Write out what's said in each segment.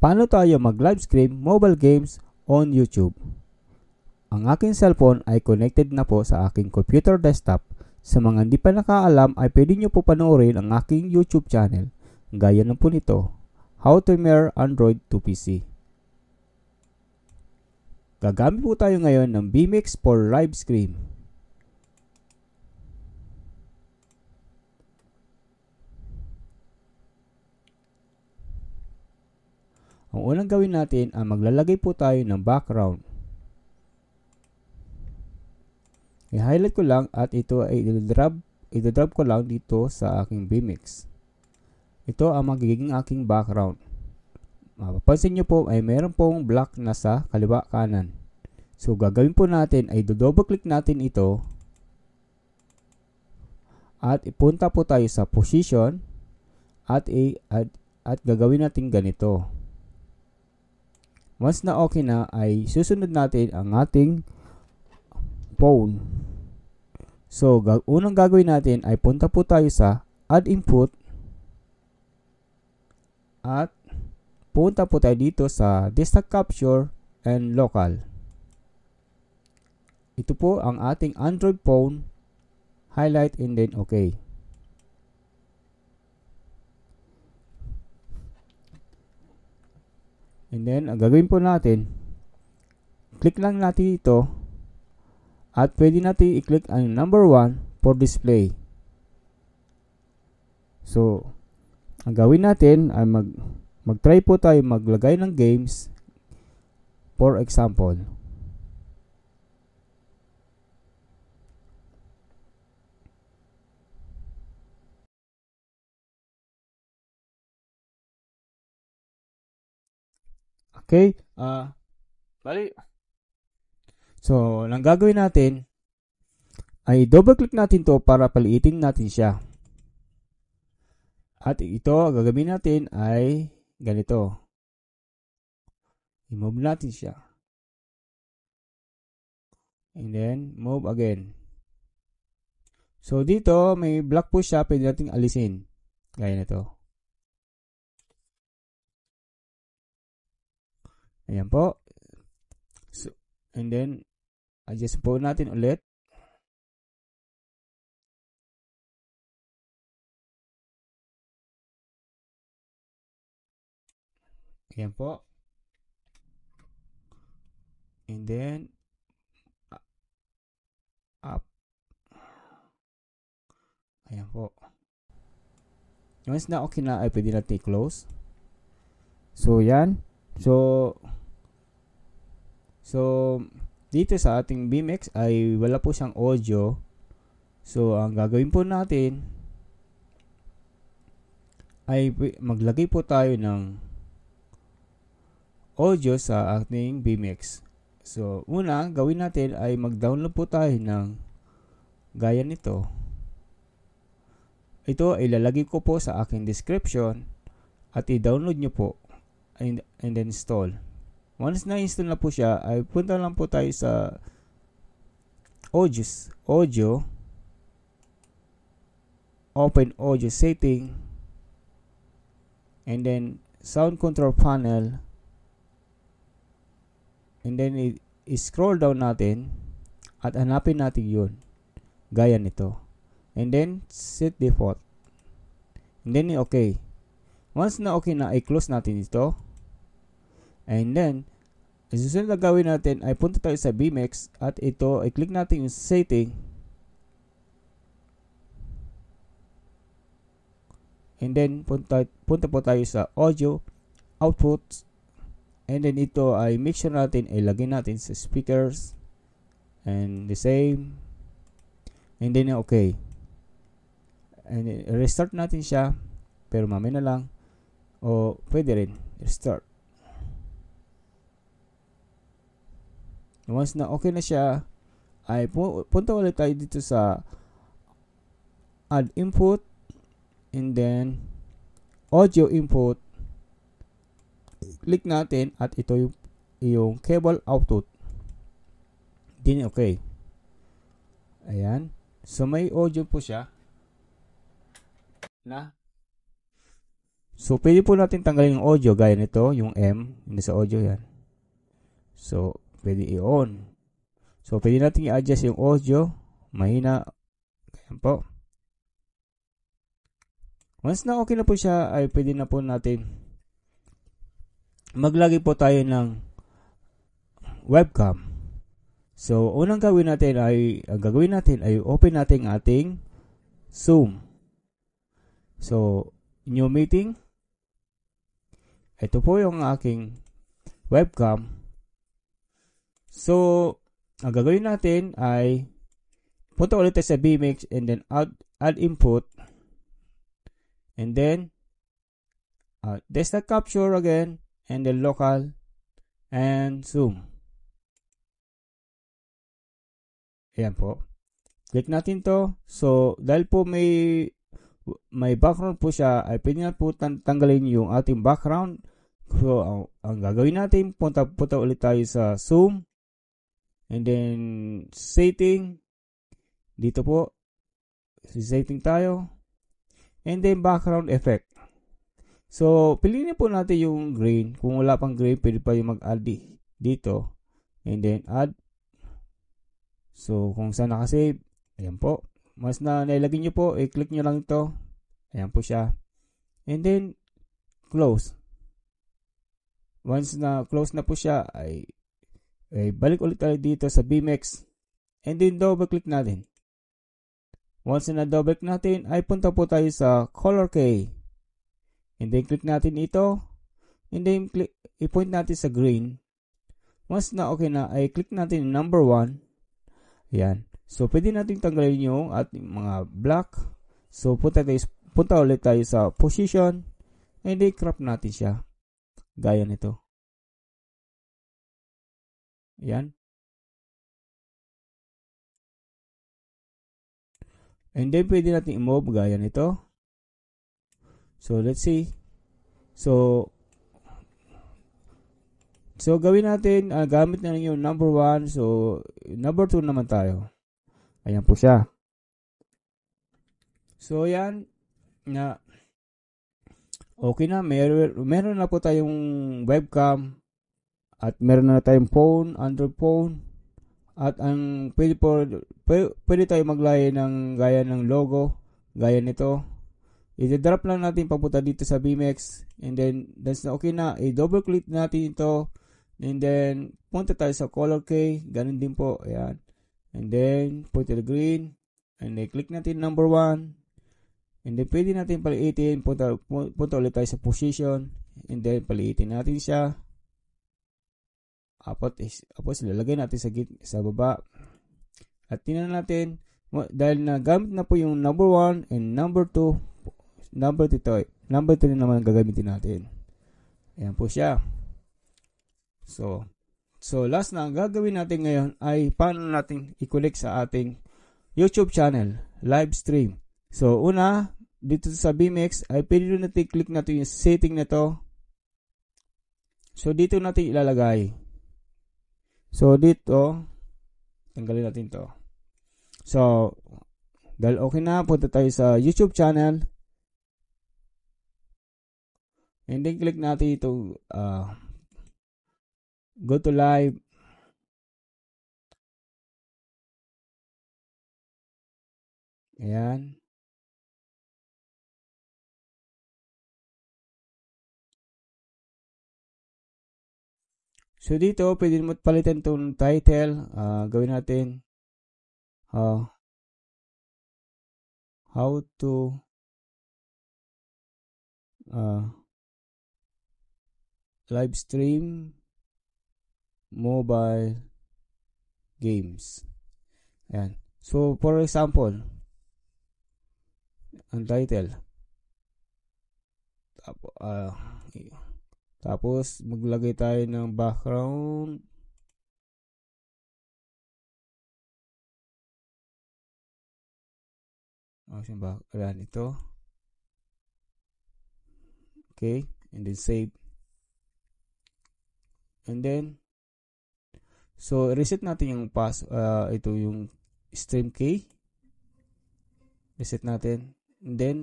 paano tayo mag-livestream mobile games on YouTube. Ang aking cellphone ay connected na po sa aking computer desktop. Sa mga hindi pa nakaalam ay pwede nyo po panoorin ang aking YouTube channel. Gaya na po nito, How to Mirror Android to PC. Gagamit po tayo ngayon ng BMX for live stream. Ang unang gawin natin ay maglalagay po tayo ng background. I-highlight ko lang at ito ay i-drag, i-drag ko lang dito sa aking Bmix. Ito ang magiging aking background. Mapapansin nyo po ay meron pong black na sa kaliwa kanan. So gagawin po natin ay double click natin ito at ipunta po tayo sa position at, i at, at gagawin natin ganito. Once na okay na ay susunod natin ang ating phone. So, gag unang gagawin natin ay punta po tayo sa add input at punta po tayo dito sa desktop capture and local. Ito po ang ating Android phone highlight and then okay. And then, ang gagawin po natin, click lang natin ito at pwede natin i-click ang number 1 for display. So, ang gawin natin ay mag mag-try po tayo maglagay ng games for example. Okay? Ah, uh, bali. So, ang gagawin natin ay double click natin to para paliitin natin siya. At ito, gagawin natin ay ganito. I-move natin siya. And then, move again. So, dito, may block po siya. Pwede natin alisin. Gaya na to. Ayan po. So, and then, adjust po natin ulit. Ayan po. And then, up. Ayan po. Once na okay na, ay pwede natin i-close. So, yan. So, So, dito sa ating BMX ay wala po siyang audio. So, ang gagawin po natin ay maglagay po tayo ng audio sa ating BMX. So, una, gawin natin ay mag-download po tayo ng gaya nito. Ito, ilalagay ko po sa aking description at i-download nyo po and, and install. Once na-install na po siya, ay punta lang po tayo sa audios, audio, open audio setting, and then sound control panel, and then i-scroll down natin at hanapin natin yun. Gaya nito. And then, set default. And then, okay. Once na okay na, i-close natin ito. And then, ang susunod na gawin natin ay punta tayo sa BMX e at ito, i-click natin yung setting. And then, punta, punta po tayo sa audio, output, and then ito ay make sure natin, ilagay natin sa speakers, and the same, and then okay. And then, restart natin siya, pero mamaya na lang, o pwede rin, restart. Once na okay na siya, ay pu- punta ulit tayo dito sa add input and then audio input. Click natin at ito yung, yung cable output. Din okay. Ayan. So may audio po siya na So, pwede po natin tanggalin yung audio gaya nito, yung M, hindi sa audio yan. So, pwede i-on. So, pwede natin i-adjust yung audio. Mahina. Ganyan po. Once na okay na po siya, ay pwede na po natin maglagay po tayo ng webcam. So, unang gawin natin ay, ang gagawin natin ay open natin ating Zoom. So, new meeting. Ito po yung aking webcam. So, ang gagawin natin ay punta ulit tayo sa bmix and then add, add input and then uh, desktop capture again and then local and zoom. Ayan po. Click natin to. So, dahil po may may background po siya, ay pwede na po tanggalin yung ating background. So, ang, ang gagawin natin, punta, punta ulit tayo sa zoom. And then, setting. Dito po. Setting tayo. And then, background effect. So, piliin po natin yung green. Kung wala pang green, pwede pa yung mag-add dito. And then, add. So, kung saan nakasave, ayan po. Mas na nailagay nyo po, i-click nyo lang ito. Ayan po siya. And then, close. Once na close na po siya, ay Okay, eh, balik ulit tayo dito sa BMX. And then double click natin. Once na double click natin, ay punta po tayo sa color key. And then click natin ito. And then click, i-point natin sa green. Once na okay na, ay click natin number 1. Ayan. So, pwede natin tanggalin yung ating mga black. So, punta, tayo, punta ulit tayo sa position. And then crop natin siya. Gaya nito. Yan. And then, pwede natin i-move gaya nito. So, let's see. So, so gawin natin, uh, gamit na yung number 1. So, number 2 naman tayo. Ayan po siya. So, yan. Na, okay na. Meron, meron na po tayong webcam at meron na tayong phone, Android phone. At ang pwede, po, pwede, tayo maglaya ng gaya ng logo, gaya nito. I-drop lang natin papunta dito sa BMX. And then, that's na okay na. I-double click natin ito. And then, punta tayo sa color key. Ganun din po. Ayan. And then, punta the green. And then, click natin number 1. And then, pwede natin paliitin. Punta, punta ulit tayo sa position. And then, paliitin natin siya apat ah, is apat ah, sila. Lagay natin sa git sa baba. At tingnan natin dahil nagamit na po yung number 1 and number 2 number 2 to, number 3 naman ang gagamitin natin. Ayan po siya. So, so last na ang gagawin natin ngayon ay paano natin i-collect sa ating YouTube channel live stream. So, una dito sa BMX ay pwede natin click natin yung setting na to. So, dito natin ilalagay So, dito, tanggalin natin to. So, dahil okay na, punta tayo sa YouTube channel. And then, click natin itong uh, ah, go to live. Ayan. So, dito, pwede mo palitan itong title. Uh, gawin natin, uh, how to uh, live stream mobile games. Ayan. So, for example, ang title. Uh, tapos, maglagay tayo ng background. Ano siya ba? Wala nito. Okay. And then save. And then, so, reset natin yung pass, uh, ah, ito yung stream key. Reset natin. And then,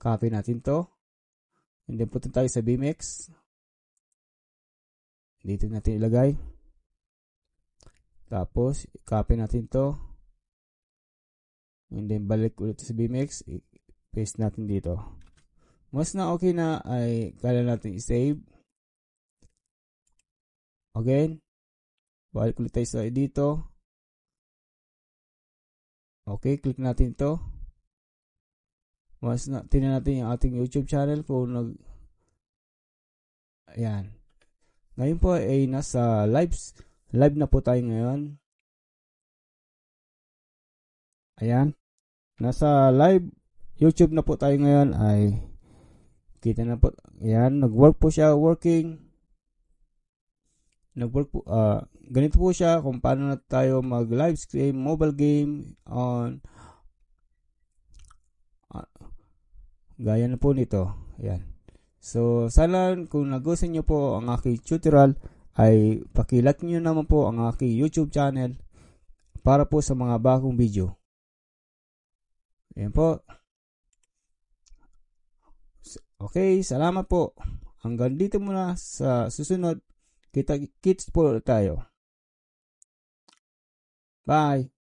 copy natin to. And then punta tayo sa BMX. Dito natin ilagay. Tapos, copy natin to. And then, balik ulit sa BMX. paste natin dito. Mas na okay na, ay kala natin i-save. Again. Balik ulit tayo sa dito. Okay, click natin to. Once na, tinan natin yung ating YouTube channel kung nag... Ayan. Ngayon po ay nasa lives. Live na po tayo ngayon. Ayan. Nasa live YouTube na po tayo ngayon ay kita na po. Ayan, nag-work po siya, working. Nag-work po, uh, ganito po siya kung paano na tayo mag-live stream mobile game on Gaya na po nito. Yan. So, sana kung nagustuhan nyo po ang aking tutorial, ay pakilat nyo naman po ang aking YouTube channel para po sa mga bagong video. Ayan po. Okay, salamat po. Hanggang dito muna sa susunod. Kita-kits po tayo. Bye!